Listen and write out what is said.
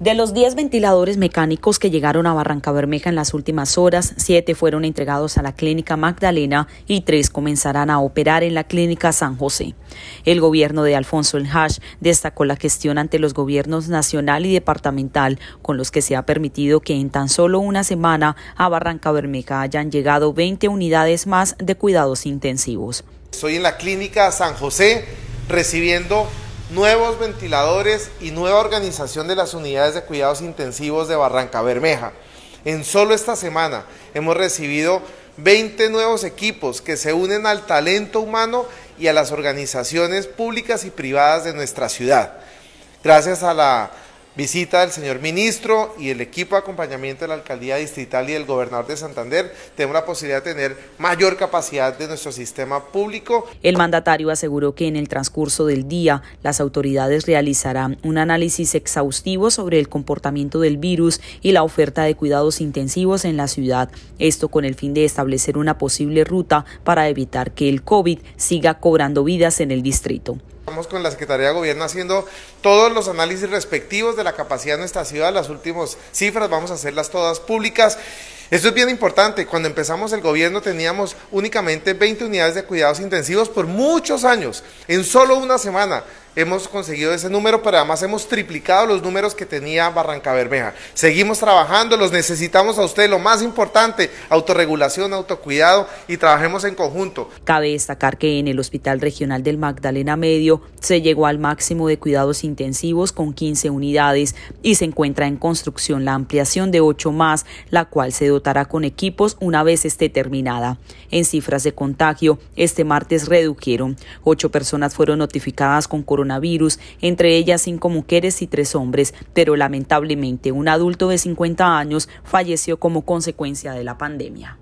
De los 10 ventiladores mecánicos que llegaron a Barranca Bermeja en las últimas horas, 7 fueron entregados a la Clínica Magdalena y 3 comenzarán a operar en la Clínica San José. El gobierno de Alfonso El Hash destacó la gestión ante los gobiernos nacional y departamental, con los que se ha permitido que en tan solo una semana a Barranca Bermeja hayan llegado 20 unidades más de cuidados intensivos. Estoy en la Clínica San José recibiendo nuevos ventiladores y nueva organización de las unidades de cuidados intensivos de Barranca Bermeja. En solo esta semana hemos recibido 20 nuevos equipos que se unen al talento humano y a las organizaciones públicas y privadas de nuestra ciudad. Gracias a la visita del señor ministro y el equipo de acompañamiento de la alcaldía distrital y el gobernador de Santander, tenemos la posibilidad de tener mayor capacidad de nuestro sistema público. El mandatario aseguró que en el transcurso del día las autoridades realizarán un análisis exhaustivo sobre el comportamiento del virus y la oferta de cuidados intensivos en la ciudad, esto con el fin de establecer una posible ruta para evitar que el COVID siga cobrando vidas en el distrito. Estamos con la Secretaría de Gobierno haciendo todos los análisis respectivos de la capacidad de nuestra ciudad, las últimas cifras, vamos a hacerlas todas públicas. Esto es bien importante. Cuando empezamos el gobierno teníamos únicamente 20 unidades de cuidados intensivos por muchos años, en solo una semana hemos conseguido ese número, pero además hemos triplicado los números que tenía Barranca Bermeja. Seguimos trabajando, los necesitamos a ustedes. Lo más importante, autorregulación, autocuidado y trabajemos en conjunto. Cabe destacar que en el Hospital Regional del Magdalena Medio se llegó al máximo de cuidados intensivos con 15 unidades y se encuentra en construcción la ampliación de 8 más, la cual se dotará con equipos una vez esté terminada. En cifras de contagio, este martes redujeron. Ocho personas fueron notificadas con coronavirus coronavirus, entre ellas cinco mujeres y tres hombres, pero lamentablemente un adulto de 50 años falleció como consecuencia de la pandemia.